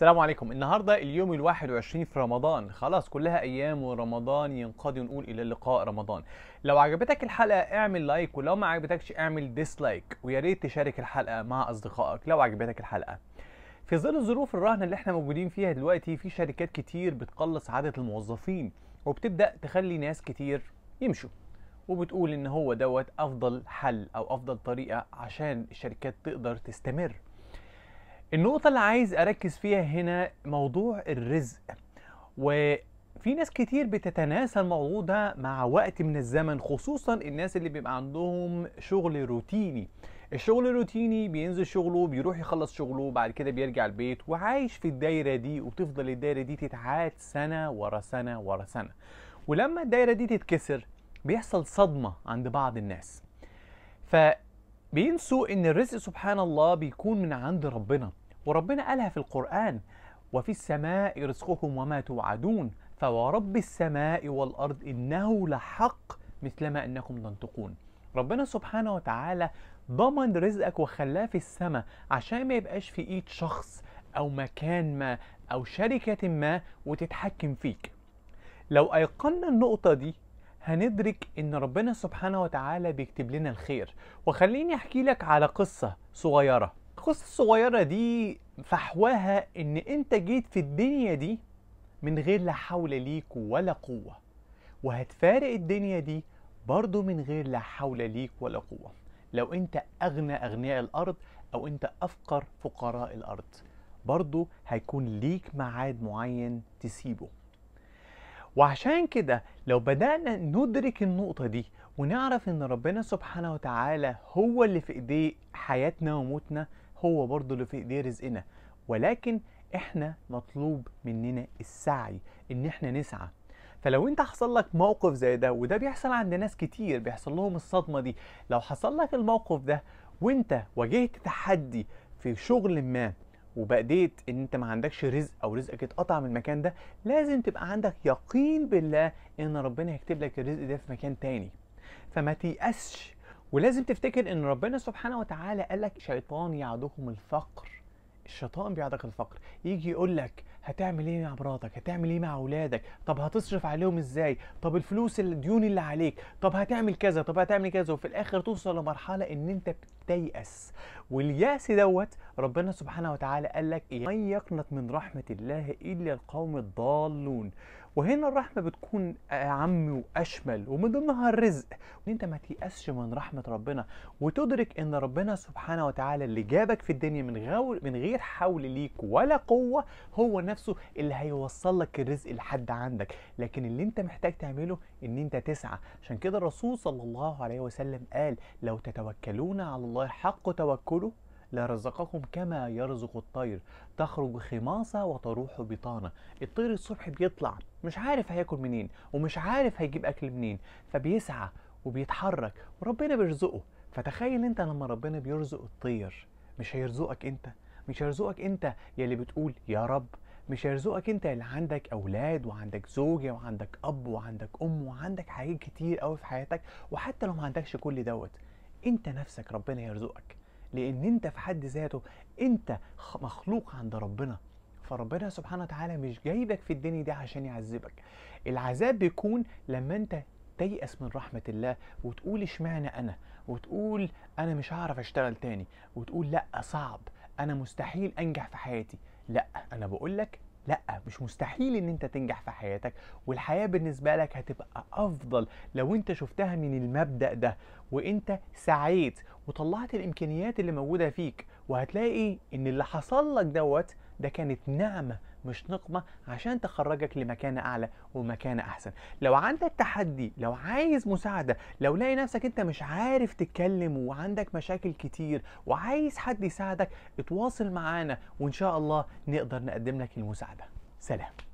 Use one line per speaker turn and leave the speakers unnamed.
السلام عليكم النهارده اليوم الواحد وعشرين في رمضان خلاص كلها ايام ورمضان ينقضي ونقول الى اللقاء رمضان لو عجبتك الحلقه اعمل لايك ولو ما عجبتكش اعمل ديسلايك ويا ريت تشارك الحلقه مع اصدقائك لو عجبتك الحلقه في ظل الظروف الرهنة اللي احنا موجودين فيها دلوقتي في شركات كتير بتقلص عدد الموظفين وبتبدا تخلي ناس كتير يمشوا وبتقول ان هو دوت افضل حل او افضل طريقه عشان الشركات تقدر تستمر النقطة اللي عايز أركز فيها هنا موضوع الرزق وفي ناس كتير بتتناسى الموضوع ده مع وقت من الزمن خصوصا الناس اللي بيبقى عندهم شغل روتيني الشغل الروتيني بينزل شغله بيروح يخلص شغله بعد كده بيرجع البيت وعايش في الدايرة دي وبتفضل الدايرة دي تتعاد سنة ورا سنة ورا سنة ولما الدايرة دي تتكسر بيحصل صدمة عند بعض الناس فبينسوا ان الرزق سبحان الله بيكون من عند ربنا وربنا قالها في القرآن وفي السماء رزقكم وما توعدون فورب السماء والأرض إنه لحق مثلما أنكم تنطقون ربنا سبحانه وتعالى ضمن رزقك وخلاه في السماء عشان ما يبقاش في ايد شخص او مكان ما او شركة ما وتتحكم فيك لو ايقنا النقطة دي هندرك ان ربنا سبحانه وتعالى بيكتب لنا الخير وخليني احكي لك على قصة صغيرة القصة الصغيرة دي فحواها إن أنت جيت في الدنيا دي من غير لا حول ليك ولا قوة وهتفارق الدنيا دي برضه من غير لا حول ليك ولا قوة لو أنت أغنى أغنياء الأرض أو أنت أفقر فقراء الأرض برضه هيكون ليك معاد معين تسيبه وعشان كده لو بدأنا ندرك النقطة دي ونعرف إن ربنا سبحانه وتعالى هو اللي في إيديه حياتنا وموتنا هو برضه اللي في ايديه رزقنا ولكن احنا مطلوب مننا السعي ان احنا نسعى فلو انت حصل لك موقف زي ده وده بيحصل عند ناس كتير بيحصل لهم الصدمه دي لو حصل لك الموقف ده وانت واجهت تحدي في شغل ما وبأديت ان انت ما عندكش رزق او رزقك اتقطع من المكان ده لازم تبقى عندك يقين بالله ان ربنا هيكتب لك الرزق ده في مكان تاني فما تيأسش ولازم تفتكر ان ربنا سبحانه وتعالى قال لك شيطان يعدكم الفقر الشيطان بيعدك الفقر يجي يقول لك هتعمل ايه مع مراتك هتعمل ايه مع اولادك طب هتصرف عليهم ازاي طب الفلوس الديون اللي عليك طب هتعمل كذا طب هتعمل كذا وفي الاخر توصل لمرحله ان انت بتيأس واليأس دوت ربنا سبحانه وتعالى قال لك ايه من يقنط من رحمه الله الا القوم الضالون وهنا الرحمة بتكون أعم وأشمل ومن ضمنها الرزق ان أنت ما تيأسش من رحمة ربنا وتدرك إن ربنا سبحانه وتعالى اللي جابك في الدنيا من, غير من غير حول ليك ولا قوة هو نفسه اللي هيوصل لك الرزق لحد عندك لكن اللي انت محتاج تعمله ان انت تسعى عشان كده الرسول صلى الله عليه وسلم قال لو تتوكلون على الله حق توكله لرزقكم كما يرزق الطير تخرج خماصة وتروح بطانة الطير الصبح بيطلع مش عارف هياكل منين ومش عارف هيجيب أكل منين فبيسعى وبيتحرك وربنا بيرزقه فتخيل انت لما ربنا بيرزق الطير مش هيرزقك انت مش هيرزقك انت يا اللي بتقول يا رب مش هيرزقك انت اللي عندك اولاد وعندك زوجه وعندك اب وعندك ام وعندك حاجات كتير قوي في حياتك وحتى لو ما عندكش كل دوت انت نفسك ربنا يرزقك لان انت في حد ذاته انت مخلوق عند ربنا فربنا سبحانه وتعالى مش جايبك في الدنيا دي عشان يعذبك العذاب بيكون لما انت تيأس من رحمة الله وتقول اشمعنى أنا وتقول أنا مش هعرف أشتغل تاني وتقول لأ صعب أنا مستحيل أنجح في حياتي لا انا بقول لك لا مش مستحيل ان انت تنجح في حياتك والحياه بالنسبه لك هتبقى افضل لو انت شفتها من المبدا ده وانت سعيت وطلعت الامكانيات اللي موجوده فيك وهتلاقي إيه؟ ان اللي حصل لك دوت ده كانت نعمة مش نقمة عشان تخرجك لمكانة أعلى ومكانة أحسن لو عندك تحدي لو عايز مساعدة لو لاقي نفسك أنت مش عارف تتكلم وعندك مشاكل كتير وعايز حد يساعدك اتواصل معانا وإن شاء الله نقدر نقدم لك المساعدة سلام